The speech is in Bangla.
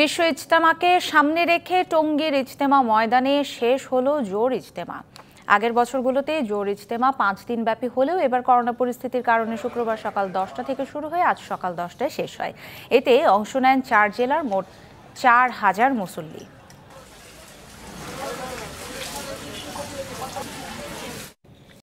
বিশ্ব ইজতেমাকে সামনে রেখে টঙ্গীর ইজতেমা ময়দানে শেষ হলো জোর ইজতেমা আগের বছরগুলোতে জোর ইজতেমা পাঁচ দিন ব্যাপী হলেও এবার করোনা পরিস্থিতির কারণে শুক্রবার সকাল দশটা থেকে শুরু হয়ে আজ সকাল দশটায় শেষ হয় এতে অংশ নেন চার জেলার মোট চার হাজার মুসল্লি